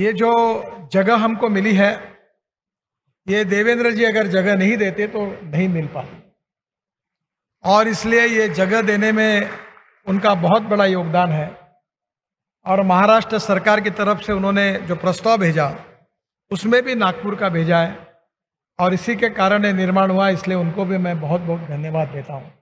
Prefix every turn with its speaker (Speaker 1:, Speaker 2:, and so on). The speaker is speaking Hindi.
Speaker 1: ये जो जगह हमको मिली है ये देवेंद्र जी अगर जगह नहीं देते तो नहीं मिल पाती और इसलिए ये जगह देने में उनका बहुत बड़ा योगदान है और महाराष्ट्र सरकार की तरफ से उन्होंने जो प्रस्ताव भेजा उसमें भी नागपुर का भेजा है और इसी के कारण ये निर्माण हुआ इसलिए उनको भी मैं बहुत बहुत धन्यवाद देता हूँ